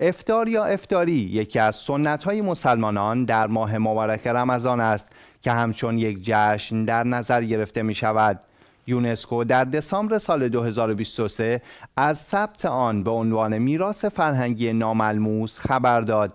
افتار یا افتاری یکی از سنت های مسلمانان در ماه مبارک رمضان است که همچون یک جشن در نظر گرفته می شود. یونسکو در دسامبر سال 2023 از ثبت آن به عنوان میراث فرهنگی ناملموس خبر داد.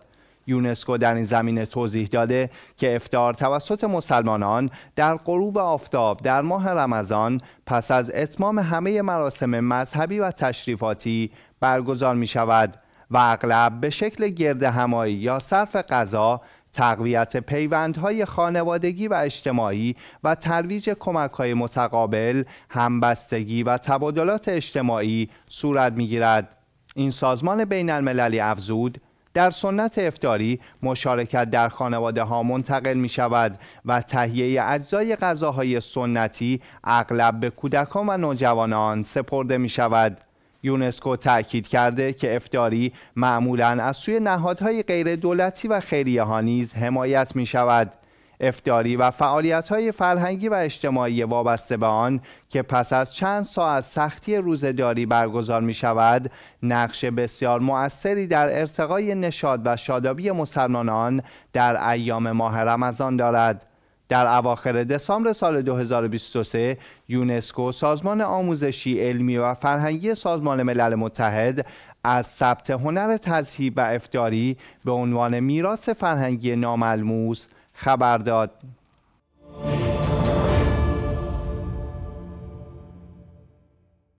یونسکو در این زمینه توضیح داده که افتار توسط مسلمانان در غروب آفتاب در ماه رمضان پس از اتمام همه مراسم مذهبی و تشریفاتی برگزار می شود. و اغلب به شکل گرد همایی یا صرف غذا تقویت پیوندهای خانوادگی و اجتماعی و ترویج کمکهای متقابل، همبستگی و تبادلات اجتماعی صورت میگیرد. این سازمان بین المللی افزود در سنت افتاری مشارکت در خانواده ها منتقل می شود و تهیه اجزای غذاهای سنتی اغلب به کودکان و نوجوانان سپرده می شود. یونسکو تاکید کرده که افتاری معمولا از سوی نهادهای غیر دولتی و خیریه ها نیز حمایت می شود. افتاری و فعالیت های فرهنگی و اجتماعی وابسته به آن که پس از چند ساعت سختی روزداری برگزار می شود نقش بسیار مؤثری در ارتقای نشاد و شادابی مسلمانان در ایام ماه رمضان دارد در اواخر دسامبر سال 2023 یونسکو سازمان آموزشی علمی و فرهنگی سازمان ملل متحد از ثبت هنر تذهیب و افتاری به عنوان میراث فرهنگی ناملموس خبر داد